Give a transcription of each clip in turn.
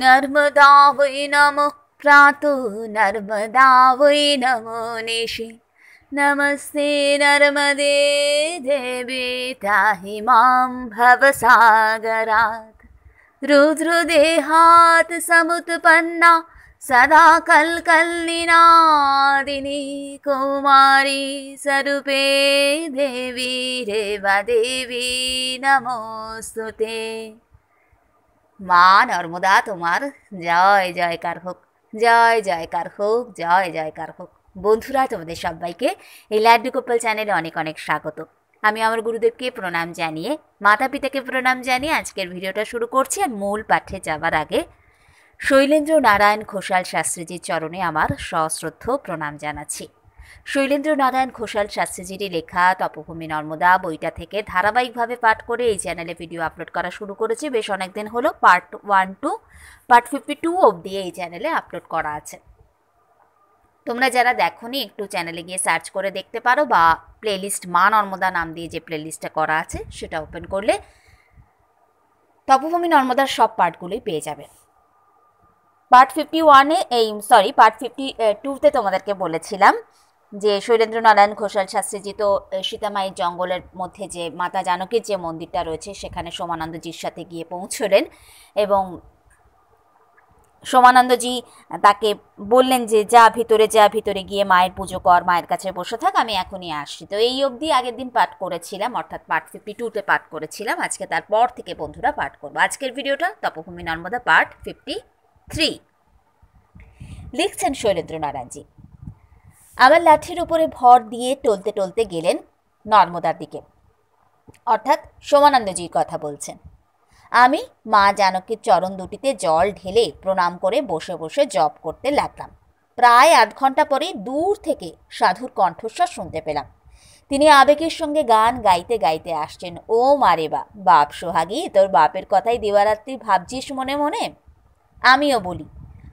नर्मदा वै नमः प्रातु नर्मदा वै नमो निशि नमस्ते नर्मदे देवे ताहि मां भवसागरात् रुद्रुदेहात् समुत्पन्ना सदा कल्कल्लिनादिनीकुमारीसरूपे देवी देवी नमोऽस्तु ते মা নর্মদা তোমার জয় জয়কার হোক জয় জয়কার হোক জয় জয়কার হোক বন্ধুরা তোমাদের সবাইকে এই লাড্ডু গোপাল চ্যানেলে অনেক অনেক স্বাগত আমি আমার গুরুদেবকে প্রণাম জানিয়ে মাতা পিতাকে প্রণাম জানিয়ে আজকের ভিডিওটা শুরু করছি আর মূল পাঠে যাওয়ার আগে শৈলেন্দ্র নারায়ণ ঘোষাল শাস্ত্রীজির চরণে আমার সশ্রদ্ধ প্রণাম জানাচ্ছি শৈলেন্দ্র নারায়ণ ঘোষাল শাস্ত্রীজির লেখা তপভূমি নর্মদা বইটা থেকে ধারাবাহিকভাবে পাঠ করে এই চ্যানেলে ভিডিও আপলোড করা শুরু করেছি বেশ অনেকদিন হলো part one two part fifty two অবধি এই চ্যানেলে আপলোড করা আছে তোমরা যারা দেখো একটু চ্যানেলে গিয়ে সার্চ করে দেখতে পারো বা প্লেলিস্ট মা নর্মদা নাম দিয়ে যে প্লেলিস্টটা করা আছে সেটা ওপেন করলে তপভূমি নর্মদার সব পার্টগুলোই পেয়ে যাবে পার্ট ফিফটি ওয়ানে এই সরি পার্ট ফিফটি টুতে তোমাদেরকে বলেছিলাম যে শৈলেন্দ্রনারায়ণ ঘোষাল শাস্ত্রীজিত সীতামায়ের জঙ্গলের মধ্যে যে মাতা জানকীর যে মন্দিরটা রয়েছে সেখানে সোমানন্দজির সাথে গিয়ে পৌঁছলেন এবং সোমানন্দজি তাকে বললেন যে যা ভিতরে যা ভিতরে গিয়ে মায়ের পুজো কর মায়ের কাছে বসে থাক আমি এখনই আসছি তো এই অবধি আগের দিন পাঠ করেছিলাম অর্থাৎ পার্ট ফিফটি টুতে পাঠ করেছিলাম আজকে তারপর থেকে বন্ধুরা পাঠ করবো আজকের ভিডিওটা Tapobhumi Narmada part fifty three লিখছেন শৈলেন্দ্রনারায়ণজি আমার লাঠির উপরে ভর দিয়ে টলতে টলতে গেলেন নর্মদার দিকে অর্থাৎ সোমানন্দজির কথা বলছেন আমি মা জানকের চরণ দুটিতে জল ঢেলে প্রণাম করে বসে বসে জপ করতে লাগলাম প্রায় আধ ঘন্টা পরে দূর থেকে সাধুর কণ্ঠস্বর শুনতে পেলাম তিনি আবেগের সঙ্গে গান গাইতে গাইতে আসছেন ও মারে বা বাপ সোহাগি তোর বাপের কথাই দিবারাত্রি ভাবছিস মনে মনে আমিও বলি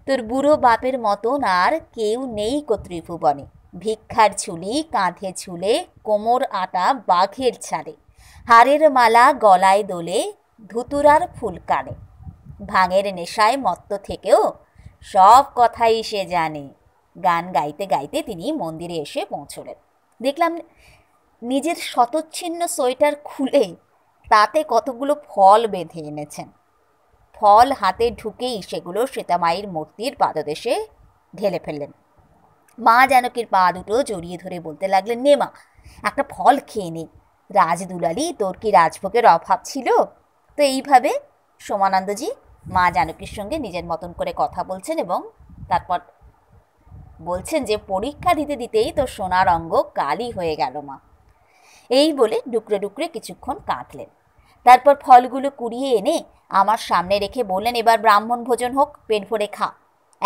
তোর বুড়ো বাপের মতন আর কেউ নেই কর্তৃভুবনে ভিক্ষার ঝুলি কাঁধে ঝুলে কোমর আটা বাঘের ছাড়ে হাড়ের মালা গলায় দোলে ধুতুরার ফুল কানে ভাঙের নেশায় মত্ত থেকেও সব কথাই সে জানে গান গাইতে গাইতে তিনি মন্দিরে এসে পৌঁছলেন দেখলাম নিজের শতচ্ছিন্ন সোয়েটার খুলে তাতে কতগুলো ফল বেঁধে এনেছেন ফল হাতে ঢুকেই সেগুলো শ্বেতামায়ের মূর্তির পাদদেশে ঢেলে ফেললেন মা জানকের পা দুটো জড়িয়ে ধরে বলতে লাগলেন নেমা একটা ফল খেয়ে নে রাজদুলালি তোর কি রাজভোগের অভাব ছিল তো এইভাবে সোমানন্দজি মা জানকীর সঙ্গে নিজের মতন করে কথা বলছেন এবং তারপর বলছেন যে পরীক্ষা দিতে দিতেই তো সোনার অঙ্গ কালি হয়ে গেল মা এই বলে ডুকরে ডুকরে কিছুক্ষণ কাঁদলেন তারপর ফলগুলো কুড়িয়ে এনে আমার সামনে রেখে বললেন এবার ব্রাহ্মণ ভোজন হোক পেট ভরে খা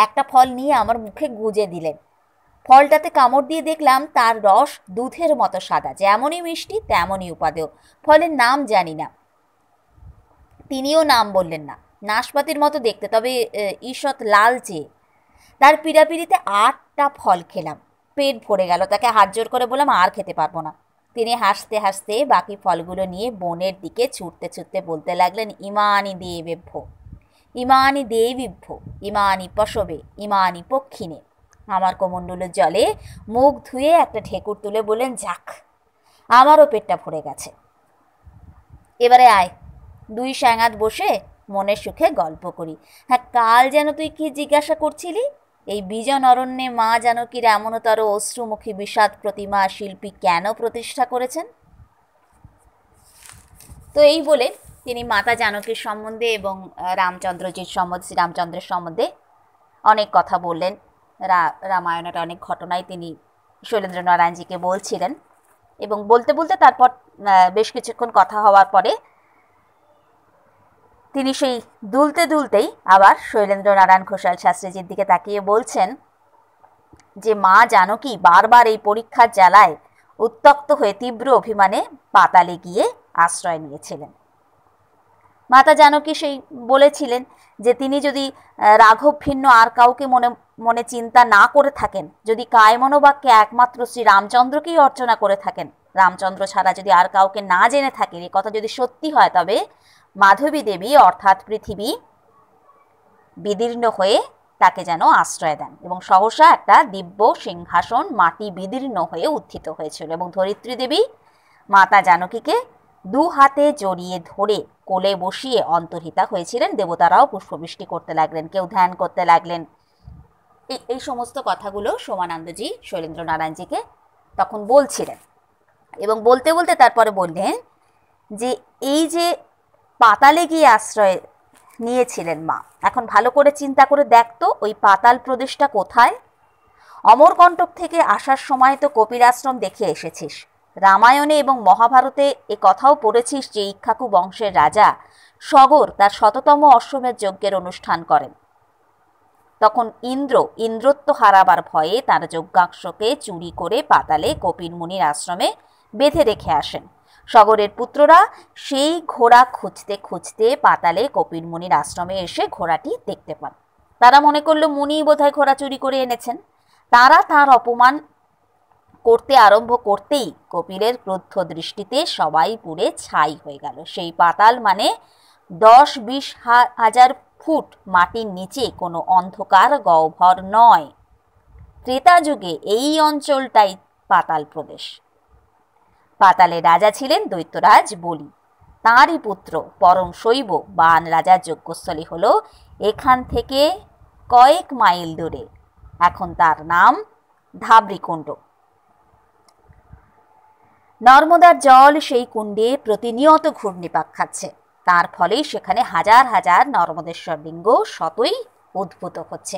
একটা ফল নিয়ে আমার মুখে গুজে দিলেন ফলটাতে কামড় দিয়ে দেখলাম তার রস দুধের মতো সাদা যেমনই মিষ্টি তেমনই উপাদেয় ফলের নাম জানি না তিনিও নাম বললেন না নাশপাতির মতো দেখতে তবে ঈষৎ লালচে তার পিড়াপিড়িতে আটটা ফল খেলাম পেট ভরে গেল তাকে হাত জোর করে বললাম আর খেতে পারবো না তিনি হাসতে হাসতে বাকি ফলগুলো নিয়ে বনের দিকে ছুটতে ছুটতে বলতে লাগলেন ইমানি দেবেভ্য ইমানি দেবিভ্য ইমানি পশবে ইমানি পক্ষিণে আমার কমণ্ডলের জলে মুখ ধুয়ে একটা ঢেকুর তুলে বললেন যাক আমারও পেটটা ভরে গেছে এবারে আয় দুই স্যাঙাত বসে মনের সুখে গল্প করি হ্যাঁ কাল যেন তুই কি জিজ্ঞাসা করছিলি এই বিজন অরণ্যে মা জানকীর এমনতর অশ্রুমুখী বিষাদ প্রতিমা শিল্পী কেন প্রতিষ্ঠা করেছেন তো এই বলে তিনি মাতা জানকীর সম্বন্ধে এবং রামচন্দ্রজির সম্বন্ধে শ্রীরামচন্দ্রের সম্বন্ধে অনেক কথা বললেন রামায়ণের অনেক ঘটনায় তিনি শৈলেন্দ্র নারায়ণজিকে বলছিলেন এবং বলতে বলতে তারপর বেশ কিছুক্ষণ কথা হওয়ার পরে তিনি সেই দুলতে দুলতেই আবার শৈলেন্দ্র নারায়ণ ঘোষাল শাস্ত্রীজির দিকে তাকিয়ে বলছেন যে মা জানকী বারবার এই পরীক্ষার জ্বালায় উত্তক্ত হয়ে তীব্র অভিমানে পাতালে গিয়ে আশ্রয় নিয়েছিলেন মাতা জানকী সেই বলেছিলেন যে তিনি যদি রাঘব ভিন্ন আর কাউকে মনে মনে চিন্তা না করে থাকেন যদি কায় মনোবাক্যে একমাত্র শ্রী রামচন্দ্রকেই অর্চনা করে থাকেন রামচন্দ্র ছাড়া যদি আর কাউকে না জেনে থাকেন এ কথা যদি সত্যি হয় তবে মাধবী দেবী অর্থাৎ পৃথিবী বিদীর্ণ হয়ে তাকে যেন আশ্রয় দেন এবং সহসা একটা দিব্য সিংহাসন মাটি বিদীর্ণ হয়ে উত্থিত হয়েছিল এবং ধরিত্রী দেবী মাতা জানকীকে দু হাতে জড়িয়ে ধরে কোলে বসিয়ে অন্তর্হিতা হয়েছিলেন দেবতারাও পুষ্পবৃষ্টি করতে লাগলেন কেউ ধ্যান করতে লাগলেন এই এই সমস্ত কথাগুলো সোমানন্দজি শৈলেন্দ্র নারায়ণজিকে তখন বলছিলেন এবং বলতে বলতে তারপরে বললেন যে এই যে পাতালে গিয়ে আশ্রয় নিয়েছিলেন মা এখন ভালো করে চিন্তা করে দেখতো ওই পাতাল প্রদেশটা কোথায় অমরকণ্টক থেকে আসার সময় তো কপির আশ্রম দেখে এসেছিস রামায়ণে এবং মহাভারতে এ কথাও পড়েছিস যে ইক্ষাকু বংশের রাজা সগর তার শততম অশ্বমের যজ্ঞের অনুষ্ঠান করেন তখন ইন্দ্র ইন্দ্রত্ব হারাবার ভয়ে তার যজ্ঞাংশকে চুরি করে পাতালে কপিল মুনির আশ্রমে বেঁধে রেখে আসেন সগরের পুত্ররা সেই ঘোড়া খুঁজতে খুঁজতে পাতালে কপিল মুনির আশ্রমে এসে ঘোড়াটি দেখতে পান তারা মনে করলো মুনি বোধহয় ঘোড়া চুরি করে এনেছেন তারা তার অপমান করতে আরম্ভ করতেই কপিলের ক্রুদ্ধ দৃষ্টিতে সবাই পুড়ে ছাই হয়ে গেল সেই পাতাল মানে দশ বিশ হাজার ফুট মাটির নিচে কোনো অন্ধকার গহ্বর নয় ত্রেতা যুগে এই অঞ্চলটাই পাতাল প্রদেশ পাতালে রাজা ছিলেন দৈত্যরাজ বলি তাঁরই পুত্র পরম শৈব বান রাজার যজ্ঞস্থলী হল এখান থেকে কয়েক মাইল দূরে এখন তার নাম ধাবরিকুণ্ড নর্মদার জল সেই কুণ্ডে প্রতিনিয়ত ঘূর্ণিপাক খাচ্ছে তার ফলে সেখানে হাজার হাজার নর্মদেশ্বর লিঙ্গ শতই উদ্ভূত হচ্ছে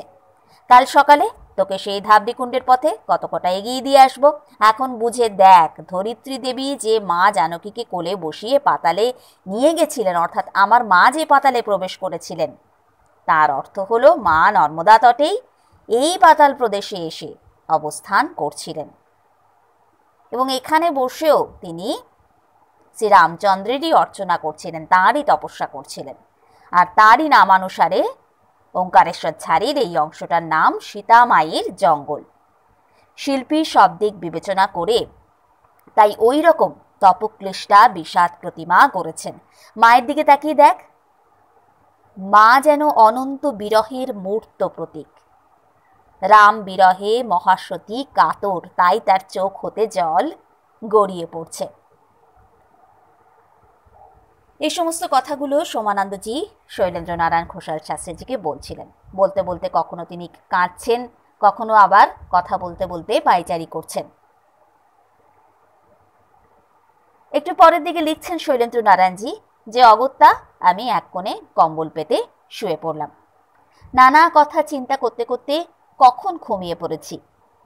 কাল সকালে তোকে সেই কুণ্ডের পথে কত কটা এগিয়ে দিয়ে আসব এখন বুঝে দেখ ধরিত্রী দেবী যে মা জানকীকে কোলে বসিয়ে পাতালে নিয়ে গেছিলেন অর্থাৎ আমার মা যে পাতালে প্রবেশ করেছিলেন তার অর্থ হলো মা নর্মদা তটেই এই পাতাল প্রদেশে এসে অবস্থান করছিলেন এবং এখানে বসেও তিনি শ্রী রামচন্দ্রেরই অর্চনা করছিলেন তাঁরই তপস্যা করছিলেন আর তারই নামানুসারে ওঙ্কারেশ্বর ছাড়ির এই অংশটার নাম সীতামায়ের জঙ্গল শিল্পী সব দিক বিবেচনা করে তাই ওই রকম তপক্লিষ্টা বিষাদ প্রতিমা করেছেন মায়ের দিকে তাকিয়ে দেখ মা যেন অনন্ত বিরহের মূর্ত প্রতীক রাম বিরহে মহাসতী কাতর তাই তার চোখ হতে জল গড়িয়ে পড়ছে এই সমস্ত কথাগুলো সোমানন্দজি শৈলেন্দ্র নারায়ণ ঘোষাল শাস্ত্রীজিকে বলছিলেন বলতে বলতে কখনো তিনি কাঁদছেন কখনো আবার কথা বলতে বলতে পাইচারি করছেন একটু পরের দিকে লিখছেন শৈলেন্দ্র নারায়ণজি যে অগত্যা আমি এক কোণে কম্বল পেতে শুয়ে পড়লাম নানা কথা চিন্তা করতে করতে কখন ঘুমিয়ে পড়েছি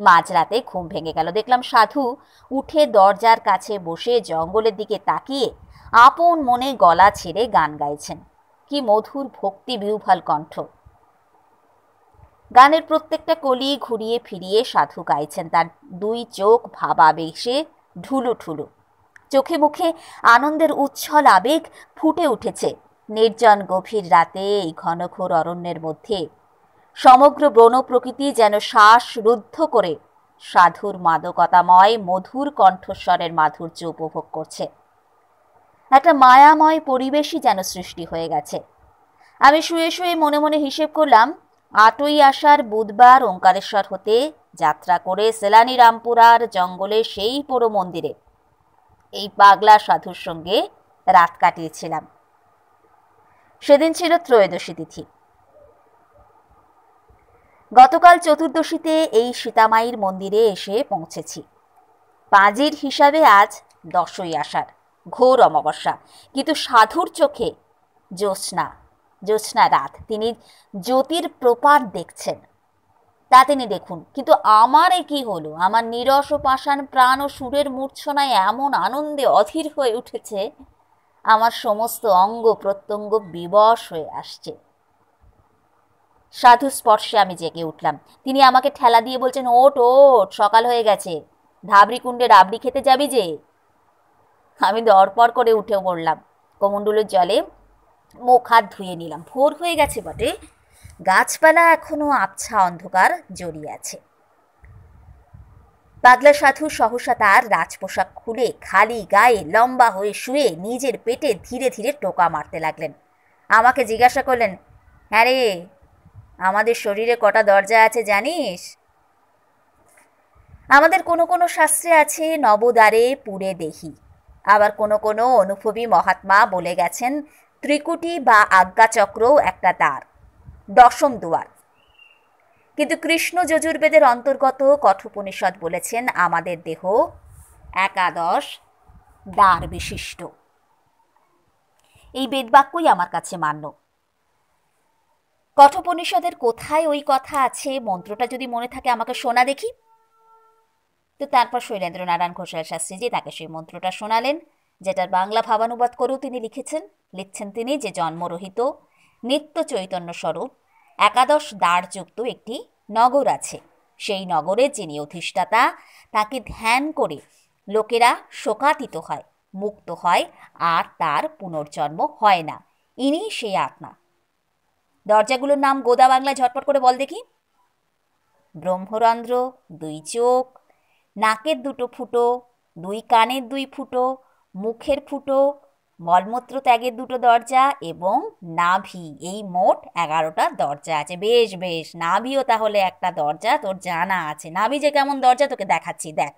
মাঝরাতে ঘুম ভেঙে গেল দেখলাম সাধু উঠে দরজার কাছে বসে জঙ্গলের দিকে তাকিয়ে আপন মনে গলা ছেড়ে গান গাইছেন কি মধুর ভক্তি বিউভাল কণ্ঠ গানের প্রত্যেকটা কলি ঘুরিয়ে ফিরিয়ে সাধু গাইছেন তার দুই চোখ ভাবাবেশে ঢুলু ঠুলু চোখে মুখে আনন্দের উচ্ছল আবেগ ফুটে উঠেছে নির্জন গভীর রাতে এই ঘনঘোর অরণ্যের মধ্যে সমগ্র ব্রণ প্রকৃতি যেন শ্বাস রুদ্ধ করে সাধুর মাদকতাময় মধুর কণ্ঠস্বরের মাধুর্য উপভোগ করছে একটা মায়াময় পরিবেশই যেন সৃষ্টি হয়ে গেছে আমি শুয়ে শুয়ে মনে মনে হিসেব করলাম আটই আসার বুধবার ওঙ্কারেশ্বর হতে যাত্রা করে সেলানি রামপুরার জঙ্গলে সেই পুরো মন্দিরে এই পাগলা সাধুর সঙ্গে রাত কাটিয়েছিলাম সেদিন ছিল ত্রয়োদশী তিথি গতকাল চতুর্দশীতে এই সীতামাইয়ের মন্দিরে এসে পৌঁছেছি পাঁজির হিসাবে আজ দশই আষাঢ় ঘোর অমাবস্যা কিন্তু সাধুর চোখে জ্যোৎস্না জ্যোৎস্না রাত তিনি জ্যোতির প্রপাত দেখছেন তা তিনি দেখুন কিন্তু আমার কি হলো আমার নিরস পাষাণ প্রাণ ও সুরের মূর্ছনায় এমন আনন্দে অধীর হয়ে উঠেছে আমার সমস্ত অঙ্গ প্রত্যঙ্গ বিবশ হয়ে আসছে সাধু স্পর্শে আমি জেগে উঠলাম তিনি আমাকে ঠেলা দিয়ে বলছেন ওট ওট সকাল হয়ে গেছে ধাবড়ি কুণ্ডে রাবড়ি খেতে যাবি যে আমি দরপর করে উঠে পড়লাম কমণ্ডলের জলে মুখ হাত ধুয়ে নিলাম ভোর হয়ে গেছে বটে গাছপালা এখনও আবছা অন্ধকার জড়িয়ে আছে পাগলা সাধু সহসা তার রাজপোশাক খুলে খালি গায়ে লম্বা হয়ে শুয়ে নিজের পেটে ধীরে ধীরে টোকা মারতে লাগলেন আমাকে জিজ্ঞাসা করলেন হ্যাঁ রে আমাদের শরীরে কটা দরজা আছে জানিস আমাদের কোনো কোনো শাস্ত্রে আছে নবদ্বারে পুড়ে দেহি আবার কোনো কোনো অনুভবী মহাত্মা বলে গেছেন ত্রিকুটি বা আজ্ঞাচক্র একটা দ্বার দশম দুয়ার কিন্তু কৃষ্ণ যজুর্বেদের অন্তর্গত কঠোপনিষদ বলেছেন আমাদের দেহ একাদশ দ্বার বিশিষ্ট এই বেদবাক্যই আমার কাছে মান্য কঠোপনিষদের কোথায় ওই কথা আছে মন্ত্রটা যদি মনে থাকে আমাকে শোনা দেখি তো তারপর শৈলেন্দ্র নারায়ণ ঘোষাল শাস্ত্রীজি তাকে সেই মন্ত্রটা শোনালেন যেটার বাংলা ভাবানুবাদ করেও তিনি লিখেছেন লিখছেন তিনি যে জন্মরহিত নিত্য চৈতন্য স্বরূপ একাদশ দ্বারযুক্ত একটি নগর আছে সেই নগরে যিনি অধিষ্ঠাতা তাকে ধ্যান করে লোকেরা শোকাতীত হয় মুক্ত হয় আর তার পুনর্জন্ম হয় না ইনি সেই আত্মা দরজাগুলোর নাম গোদা বাংলা ঝটপট করে বল দেখি ব্রহ্মরন্ধ্র দুই চোখ নাকের দুটো ফুটো দুই কানের দুই ফুটো মুখের ফুটো মলমূত্র ত্যাগের দুটো দরজা এবং নাভি এই মোট এগারোটা দরজা আছে বেশ বেশ নাভিও তাহলে একটা দরজা তোর জানা আছে নাভি যে কেমন দরজা তোকে দেখাচ্ছি দেখ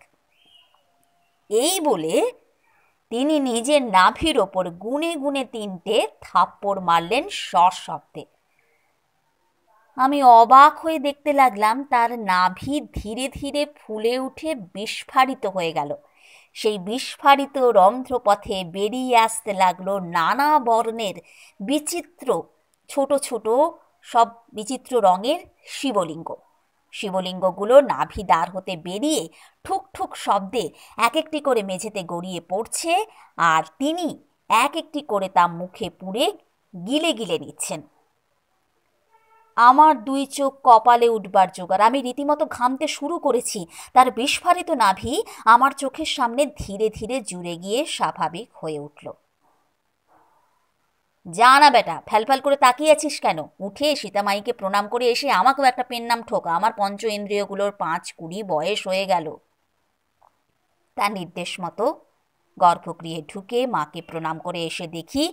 এই বলে তিনি নিজের নাভির ওপর গুনে গুনে তিনটে থাপ্পড় মারলেন সশব্দে আমি অবাক হয়ে দেখতে লাগলাম তার নাভি ধীরে ধীরে ফুলে উঠে বিস্ফারিত হয়ে গেল সেই বিস্ফারিত রন্ধ্রপথে বেরিয়ে আসতে লাগলো নানা বর্ণের বিচিত্র ছোট ছোট সব বিচিত্র রঙের শিবলিঙ্গ শিবলিঙ্গগুলো নাভি দ্বার হতে বেরিয়ে ঠুক ঠুক শব্দে এক একটি করে মেঝেতে গড়িয়ে পড়ছে আর তিনি এক একটি করে তা মুখে পুড়ে গিলে গিলে নিচ্ছেন আমার দুই চোখ কপালে উঠবার জোগাড় আমি রীতিমতো ঘামতে শুরু করেছি তার বিস্ফারিত নাভি আমার চোখের সামনে ধীরে ধীরে জুড়ে গিয়ে স্বাভাবিক হয়ে উঠল যা না বেটা ফ্যালফ্যাল করে তাকিয়ে আছিস কেন উঠে সীতামাইকে প্রণাম করে এসে আমাকেও একটা পেন নাম ঠোকা আমার পঞ্চ ইন্দ্রিয়গুলোর পাঁচ কুড়ি বয়স হয়ে গেল তার নির্দেশ মতো গর্ভগৃহে ঢুকে মাকে প্রণাম করে এসে দেখি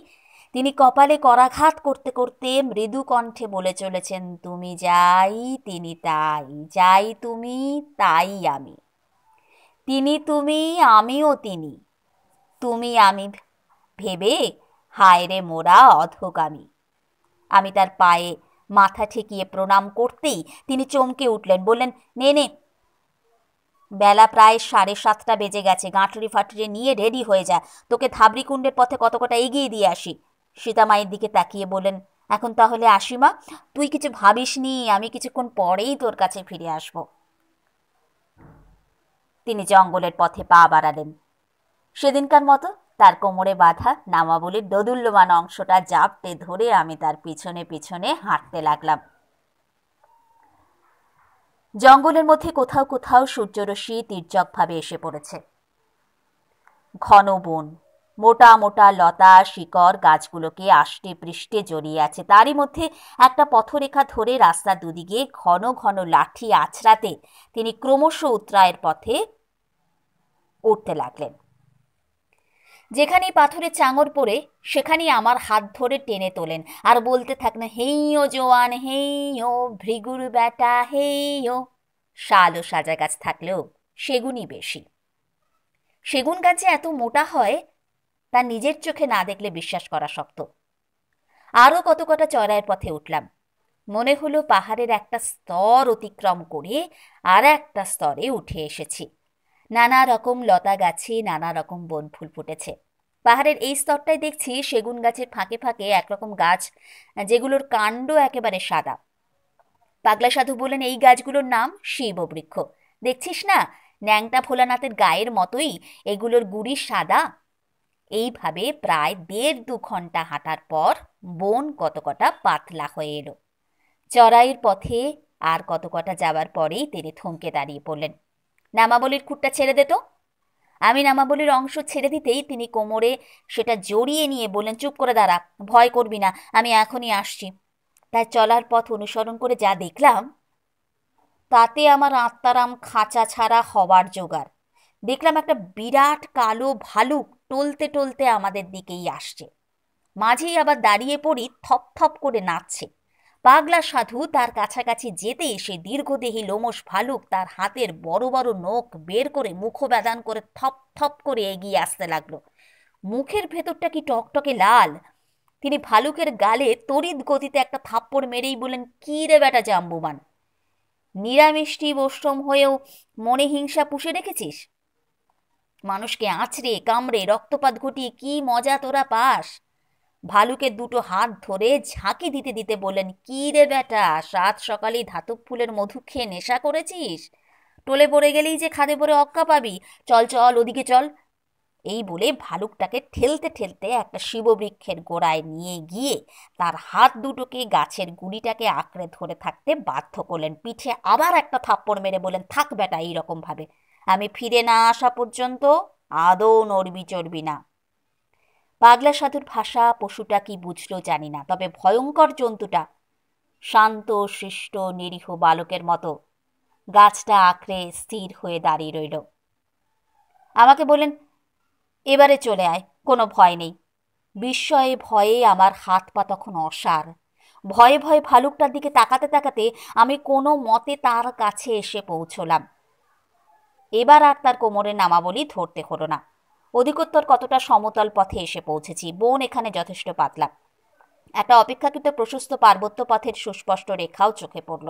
তিনি কপালে করাঘাত করতে করতে মৃদু কণ্ঠে বলে চলেছেন তুমি যাই তিনি তাই যাই তুমি তাই আমি তিনি তুমি আমিও তিনি তুমি আমি ভেবে হায় রে মোরা অধকামী আমি তার পায়ে মাথা ঠেকিয়ে প্রণাম করতেই তিনি চমকে উঠলেন বললেন নে নে বেলা প্রায় সাড়ে সাতটা বেজে গেছে গাঁটরি ফাটরি নিয়ে রেডি হয়ে যা তোকে ধাবড়িকুণ্ডের পথে কত কটা এগিয়ে দিয়ে আসি সীতামায়ের দিকে তাকিয়ে বলেন এখন তাহলে আসিমা তুই কিছু ভাবিস নি আমি কিছুক্ষণ পরেই তোর কাছে ফিরে আসব তিনি জঙ্গলের পথে পা বাড়ালেন সেদিনকার মতো তার কোমরে বাঁধা নামাবলির দোদুল্যমান অংশটা জাপটে ধরে আমি তার পিছনে পিছনে হাঁটতে লাগলাম জঙ্গলের মধ্যে কোথাও কোথাও সূর্যরশ্মি তীর্যকভাবে এসে পড়েছে ঘন বন মোটা মোটা লতা শিকড় গাছগুলোকে আষ্টে পৃষ্ঠে জড়িয়ে আছে তারই মধ্যে একটা পথরেখা ধরে রাস্তা দুদিকে ঘন ঘন লাঠি আছড়াতে তিনি ক্রমশ উত্তরায়ের পথে উঠতে লাগলেন যেখানেই পাথরে চাঙর পড়ে সেখানেই আমার হাত ধরে টেনে তোলেন আর বলতে থাকেন হেইও জোয়ান হেইও ভৃগুর বেটা হেইও শাল ও সাজা গাছ থাকলেও সেগুনই বেশি সেগুন গাছে এত মোটা হয় তা নিজের চোখে না দেখলে বিশ্বাস করা শক্ত আরও কত কটা চড়াইয়ের পথে উঠলাম মনে হলো পাহাড়ের একটা স্তর অতিক্রম করে আর একটা স্তরে উঠে এসেছি নানা রকম লতা গাছে নানা রকম বনফুল ফুটেছে পাহাড়ের এই স্তরটাই দেখছি সেগুন গাছের ফাঁকে ফাঁকে একরকম গাছ যেগুলোর কাণ্ড একেবারে সাদা পাগলা সাধু বলেন এই গাছগুলোর নাম শিববৃক্ষ দেখছিস না ন্যাংটা ভোলানাথের গায়ের মতোই এগুলোর গুড়ি সাদা এইভাবে প্রায় দেড় দু ঘন্টা হাঁটার পর বন কতকটা পাতলা হয়ে এলো চড়াইয়ের পথে আর কতকটা যাবার পরেই তিনি থমকে দাঁড়িয়ে পড়লেন নামাবলির খুঁটটা ছেড়ে দে তো আমি নামাবলির অংশ ছেড়ে দিতেই তিনি কোমরে সেটা জড়িয়ে নিয়ে বললেন চুপ করে দাঁড়া ভয় করবি না আমি এখনই আসছি তাই চলার পথ অনুসরণ করে যা দেখলাম তাতে আমার আত্মারাম খাঁচা ছাড়া হবার জোগাড় দেখলাম একটা বিরাট কালো ভালুক টলতে টলতে আমাদের দিকেই আসছে মাঝেই আবার দাঁড়িয়ে পড়ি থপ থপ করে নাচছে পাগলা সাধু তার কাছাকাছি যেতে এসে দীর্ঘদেহী লোমস ভালুক তার হাতের বড় বড় নখ বের করে মুখ ব্যাদান করে থপ থপ করে এগিয়ে আসতে লাগলো মুখের ভেতরটা কি টকটকে লাল তিনি ভালুকের গালে তড়িৎ গতিতে একটা থাপ্পড় মেরেই বলেন কী রে বেটা জাম্বুমান নিরামিষ্টি বৈষ্ণব হয়েও মনে হিংসা পুষে রেখেছিস মানুষকে আঁচড়ে কামড়ে রক্তপাত ঘটিয়ে কি মজা তোরা পাস ভালুকে দুটো হাত ধরে ঝাঁকি দিতে দিতে বললেন কি রে বেটা সাত সকালে ধাতব ফুলের মধু খেয়ে নেশা করেছিস টোলে পড়ে গেলেই যে খাদে পরে অক্কা পাবি চল চল ওদিকে চল এই বলে ভালুকটাকে ঠেলতে ঠেলতে একটা শিববৃক্ষের গোড়ায় নিয়ে গিয়ে তার হাত দুটোকে গাছের গুড়িটাকে আঁকড়ে ধরে থাকতে বাধ্য করলেন পিঠে আবার একটা থাপ্পড় মেরে বলেন থাক বেটা এইরকমভাবে আমি ফিরে না আসা পর্যন্ত আদৌ নড়বি চড়বি না পাগলা সাধুর ভাষা পশুটা কি বুঝলো জানি না তবে ভয়ঙ্কর জন্তুটা শান্ত শিষ্ট নিরীহ বালকের মতো গাছটা আঁকড়ে স্থির হয়ে দাঁড়িয়ে রইল আমাকে বলেন এবারে চলে আয় কোনো ভয় নেই বিস্ময়ে ভয়ে আমার হাত পা তখন অসার ভয়ে ভয়ে ভালুকটার দিকে তাকাতে তাকাতে আমি কোনো মতে তার কাছে এসে পৌঁছলাম এবার আর তার কোমরের নামাবলি ধরতে হলো না অধিকোত্তর কতটা সমতল পথে এসে পৌঁছেছি বোন এখানে যথেষ্ট পাতলা একটা অপেক্ষাকৃত প্রশস্ত পার্বত্য পথের সুস্পষ্ট রেখাও চোখে পড়ল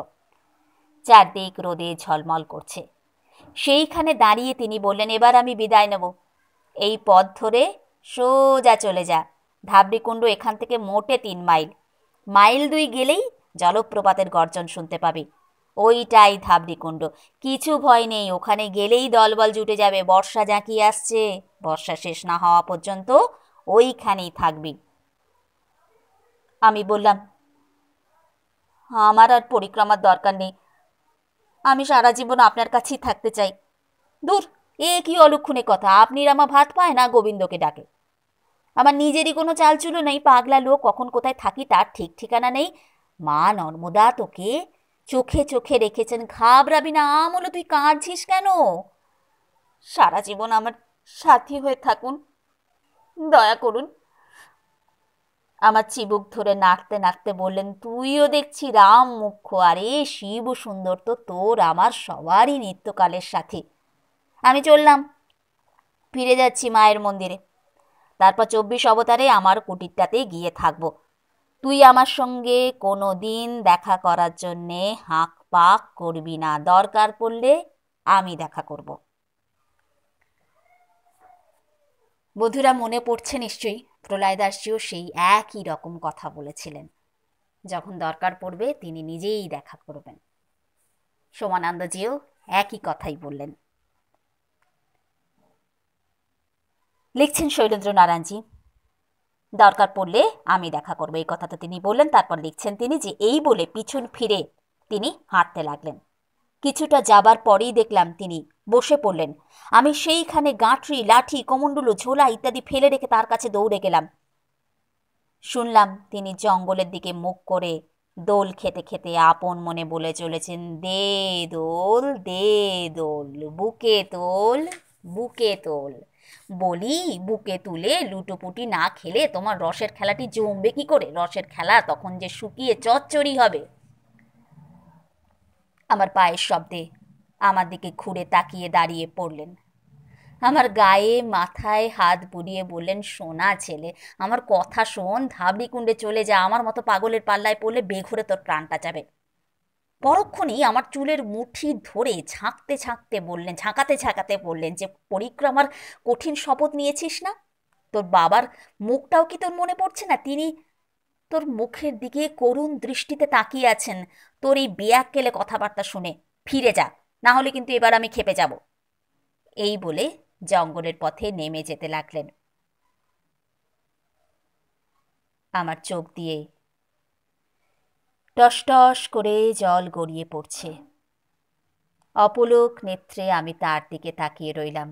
চারদিক রোদে ঝলমল করছে সেইখানে দাঁড়িয়ে তিনি বললেন এবার আমি বিদায় নেব এই পথ ধরে সোজা চলে যা ধাবড়িকুণ্ড এখান থেকে মোটে তিন মাইল মাইল দুই গেলেই জলপ্রপাতের গর্জন শুনতে পাবি ওইটাই ধাবড়িকুণ্ড কিছু ভয় নেই ওখানে গেলেই দলবল জুটে যাবে বর্ষা জাঁকি আসছে বর্ষা শেষ না হওয়া পর্যন্ত ওইখানেই থাকবি আমি বললাম আমার আর পরিক্রমার দরকার নেই আমি সারা জীবন আপনার কাছেই থাকতে চাই দূর এ কি অলক্ষণে কথা আপনি রামা ভাত পায় না গোবিন্দকে ডাকে আমার নিজেরই কোনো চালচুলো নেই পাগলা লোক কখন কোথায় থাকি তার ঠিক ঠিকানা নেই মা নর্মদা তোকে চোখে চোখে রেখেছেন ঘাবড়াবি না আমলো তুই কাঁদছিস কেন সারা জীবন আমার সাথী হয়ে থাকুন দয়া করুন আমার চিবুক ধরে নাড়তে নাড়তে বললেন তুইও দেখছি রাম মুখ্য আরে শিব সুন্দর তো তোর আমার সবারই নিত্যকালের সাথে আমি চললাম ফিরে যাচ্ছি মায়ের মন্দিরে তারপর চব্বিশ অবতারে আমার কুটিরটাতেই গিয়ে থাকবো তুই আমার সঙ্গে কোনো দিন দেখা করার জন্যে হাঁক পাক করবি না দরকার পড়লে আমি দেখা করব বধুরা মনে পড়ছে নিশ্চয়ই প্রলয় দাসজিও সেই একই রকম কথা বলেছিলেন যখন দরকার পড়বে তিনি নিজেই দেখা করবেন সোমানন্দজিও একই কথাই বললেন লিখছেন শৈলেন্দ্র নারায়ণজি দরকার পড়লে আমি দেখা করব এই কথা তো তিনি বললেন তারপর লিখছেন তিনি যে এই বলে পিছন ফিরে তিনি হাঁটতে লাগলেন কিছুটা যাবার পরেই দেখলাম তিনি বসে পড়লেন আমি সেইখানে গাঁটরি লাঠি কমণ্ডুলো ঝোলা ইত্যাদি ফেলে রেখে তার কাছে দৌড়ে গেলাম শুনলাম তিনি জঙ্গলের দিকে মুখ করে দোল খেতে খেতে আপন মনে বলে চলেছেন দে দোল দে দোল বুকে তোল বুকে তোল বলি বুকে তুলে লুটোপুটি না খেলে তোমার রসের খেলাটি জমবে কি করে রসের খেলা তখন যে শুকিয়ে চচ্চড়ি হবে আমার পায়ের শব্দে আমার দিকে ঘুরে তাকিয়ে দাঁড়িয়ে পড়লেন আমার গায়ে মাথায় হাত বুড়িয়ে বললেন সোনা ছেলে আমার কথা শোন ধাবড়ি কুণ্ডে চলে যা আমার মতো পাগলের পাল্লায় পড়লে বেঘুরে তোর প্রাণটা যাবে পরক্ষণেই আমার চুলের মুঠি ধরে ঝাঁকতে ঝাঁকতে বললেন ঝাঁকাতে ঝাঁকাতে বললেন যে পরিক্রমার কঠিন শপথ নিয়েছিস না তোর বাবার মুখটাও কি তোর মনে পড়ছে না তিনি তোর মুখের দিকে করুণ দৃষ্টিতে তাকিয়ে আছেন তোর এই কেলে কথাবার্তা শুনে ফিরে যা না হলে কিন্তু এবার আমি খেপে যাব এই বলে জঙ্গলের পথে নেমে যেতে লাগলেন আমার চোখ দিয়ে টস করে জল গড়িয়ে পড়ছে অপলোক নেত্রে আমি তার দিকে তাকিয়ে রইলাম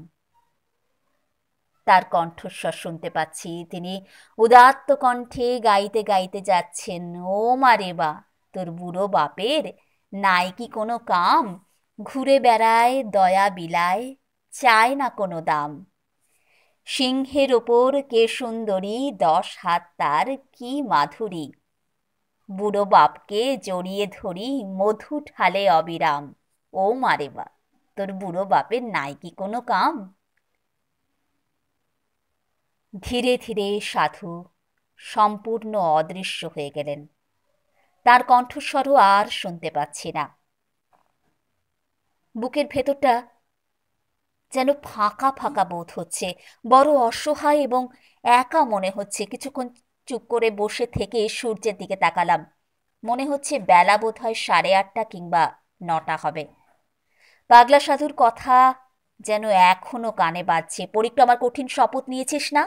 তার কণ্ঠস্বর শুনতে পাচ্ছি তিনি উদাত্ত কণ্ঠে গাইতে গাইতে যাচ্ছেন ও মারে বা তোর বুড়ো বাপের নাই কি কোনো কাম ঘুরে বেড়ায় দয়া বিলায় চায় না কোনো দাম সিংহের ওপর কে সুন্দরী দশ হাত তার কি মাধুরী বুড়ো বাপকে জড়িয়ে ধরি মধু ঠালে অবিরাম ও মারে বা তোর বুড়ো বাপের নাই কি কোনো কাম ধীরে ধীরে সাধু সম্পূর্ণ অদৃশ্য হয়ে গেলেন তার কণ্ঠস্বরও আর শুনতে পাচ্ছি না বুকের ভেতরটা যেন ফাঁকা ফাঁকা বোধ হচ্ছে বড় অসহায় এবং একা মনে হচ্ছে কিছুক্ষণ চুপ করে বসে থেকে সূর্যের দিকে তাকালাম মনে হচ্ছে বেলা বোধ হয় সাড়ে আটটা কিংবা নটা হবে পাগলা সাধুর কথা যেন এখনো কানে বাজছে পরিক্রমার কঠিন শপথ নিয়েছিস না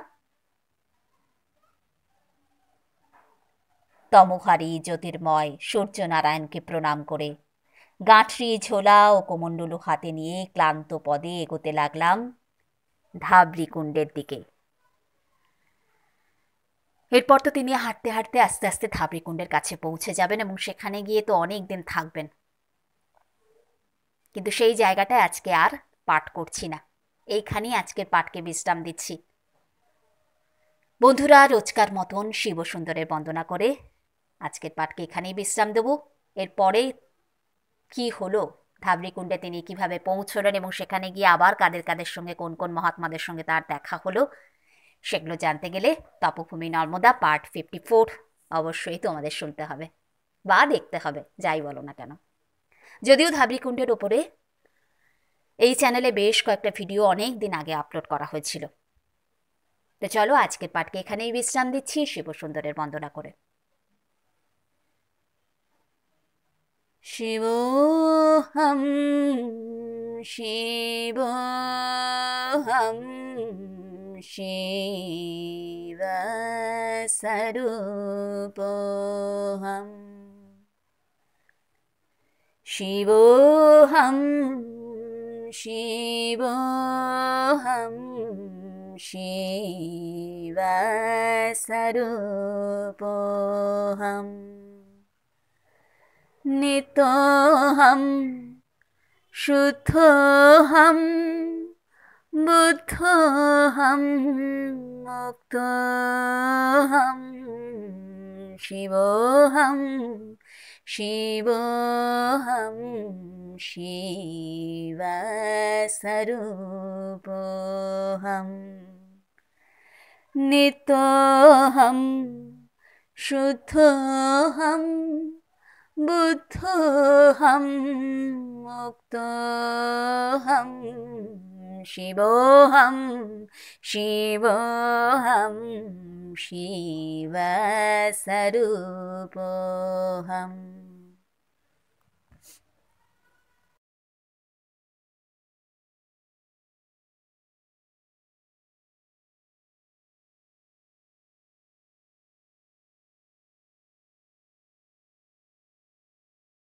তমহারি জ্যোতির্ময় সূর্য নারায়ণকে প্রণাম করে গাঁঠরি ঝোলা ও কোমণ্ডলু হাতে নিয়ে ক্লান্ত পদে এগোতে লাগলাম ধাবড়ি কুণ্ডের দিকে এরপর তো তিনি হাঁটতে হাঁটতে আস্তে আস্তে ধাবড়িকুণ্ডের কাছে পৌঁছে যাবেন এবং সেখানে গিয়ে তো অনেক দিন থাকবেন কিন্তু সেই জায়গাটা আজকে আর পাঠ করছি না এইখানেই আজকের পাঠকে বিশ্রাম দিচ্ছি বন্ধুরা রোজকার মতন শিবসুন্দরের বন্দনা করে আজকের পাঠকে এখানেই বিশ্রাম দেব এরপরে কি হলো ধাবড়িকুণ্ডে তিনি কিভাবে পৌঁছলেন এবং সেখানে গিয়ে আবার কাদের কাদের সঙ্গে কোন কোন মহাত্মাদের সঙ্গে তার দেখা হলো সেগুলো জানতে গেলে Tapobhumi Narmada part fifty four অবশ্যই তোমাদের শুনতে হবে বা দেখতে হবে যাই বলো না কেন যদিও ধাবরিকুণ্ডের ওপরে এই চ্যানেলে বেশ কয়েকটা ভিডিও অনেক দিন আগে আপলোড করা হয়েছিল তো চলো আজকের পাঠকে এখানেই বিশ্রাম দিচ্ছি শিবসুন্দরের বন্দনা করে শিব হম শিব शिवसरुपोऽहम् शिवोऽ शिवोहं शिवसरुपोऽहम् नीतोहं शुथोऽहम् बुद्धो हम मुक्तो हम शिवो हम शिवो हम शिवस्वरूपो हम नितो हम शुद्धो हम बुद्धो हम मुक्तो हम शिवोऽहं शिवोऽहं शिवसरूपोऽहम्